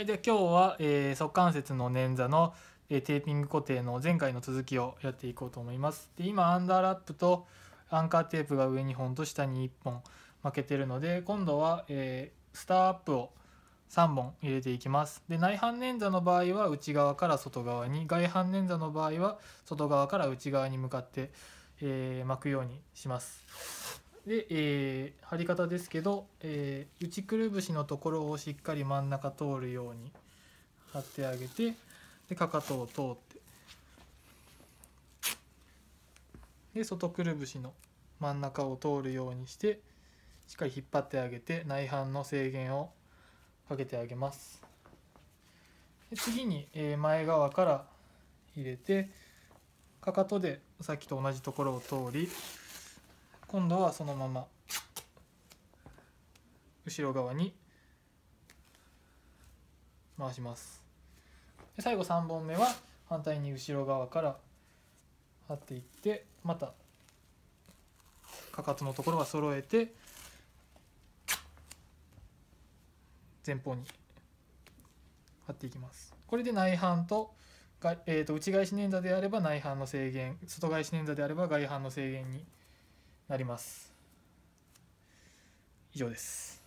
はい、では今日は、えー、足関節の捻挫の、えー、テーピング固定の前回の続きをやっていこうと思います。で今アンダーラップとアンカーテープが上2本と下に1本負けてるので今度は、えー、スターアップを3本入れていきます。で内反捻挫の場合は内側から外側に外反捻挫の場合は外側から内側に向かって、えー、巻くようにします。で、えー、貼り方ですけど、えー、内くるぶしのところをしっかり真ん中通るように貼ってあげてでかかとを通ってで外くるぶしの真ん中を通るようにしてしっかり引っ張ってあげて内反の制限をかけてあげますで次に、えー、前側から入れてかかとでさっきと同じところを通り今度はそのまま後ろ側に回しますで最後3本目は反対に後ろ側から張っていってまたかかとのところは揃えて前方に張っていきますこれで内反と,、えー、と内返し捻挫であれば内反の制限外返し捻挫であれば外反の制限になります以上です